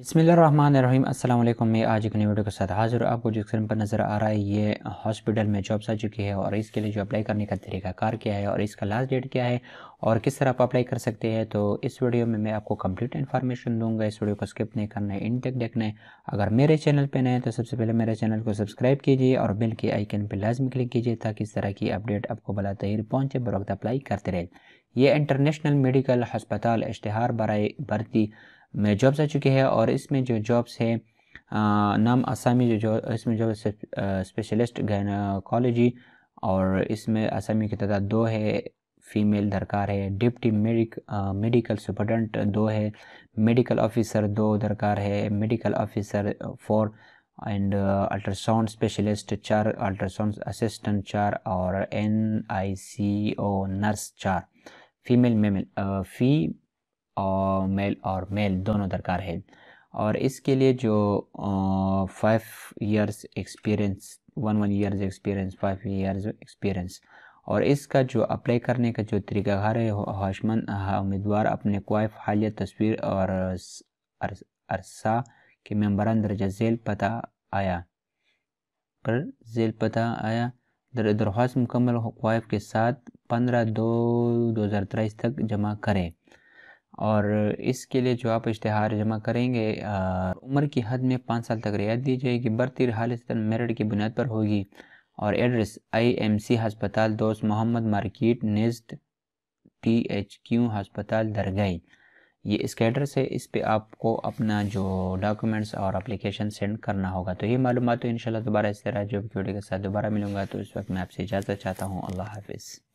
अस्सलाम वालेकुम मैं आज एक नई वीडियो के साथ हाजिर हूँ आपको जो स्क्रीन पर नज़र आ रहा है ये हॉस्पिटल में जॉब्स आ चुकी है और इसके लिए जो अप्लाई करने का कार क्या है और इसका लास्ट डेट क्या है और किस तरह आप अप्लाई कर सकते हैं तो इस वीडियो में मैं आपको कंप्लीट इन्फॉर्मेशन दूंगा इस वीडियो को स्किप नहीं करना है इन तक देखना है अगर मेरे चैनल पर नए हैं तो सबसे पहले मेरे चैनल को सब्सक्राइब कीजिए और बिल के आइकन पर लाजमी क्लिक कीजिए ताकि इस तरह की अपडेट आपको बला तहर पहुँचे बर वक्त अप्लाई करते रहे ये इंटरनेशनल मेडिकल हस्पताल इश्तहार बरए भर्ती में जॉब्स आ चुके हैं और इसमें जो जॉब्स है नाम आसामी जो जो इसमें जॉब स्पेशलिस्ट गायनोकॉलोजी और इसमें आसामी की तादाद दो है फीमेल दरकार है डिप्टी मेडिक मेडिकल सुपरडेंट दो है मेडिकल ऑफिसर दो दरकार है medical officer four and ultrasound specialist चार अल्ट्रासाउंड असिस्टेंट चार और N I C O nurse चार फीमेल मेमेल फी और मेल और मेल दोनों दरकार है और इसके लिए जो five years experience one one years experience five years experience और इसका जो अप्लाई करने का जो घर है हौशमंद उम्मीदवार अपने क्वाइफ हालिया तस्वीर और अरसा के मेम्बरान दर्जा झेल पता आया पर झेल पता आया दरख्वास्त मुकम्मल क्वाइफ के साथ पंद्रह दो दो हज़ार तेईस तक जमा करें और इसके लिए जो आप इश्तहार जमा करेंगे उम्र की हद में पाँच साल तक रियायत दी जाएगी भर्ती हालत मेरठ की बुनियाद पर होगी और एड्रेस आईएमसी हस्पताल दोस्त मोहम्मद मार्केट नेस्ट टी एच क्यू हस्पताल दरगाई ये इसका एड्रेस है इस पर आपको अपना जो डॉक्यूमेंट्स और अप्लीकेशन सेंड करना होगा तो ये मालूम तो इन दोबारा इस तरह जो क्यूटी के साथ दोबारा मिलूंगा तो इस वक्त मैं आपसे इजाज़त चाहता हूँ अल्लाह हाफिज़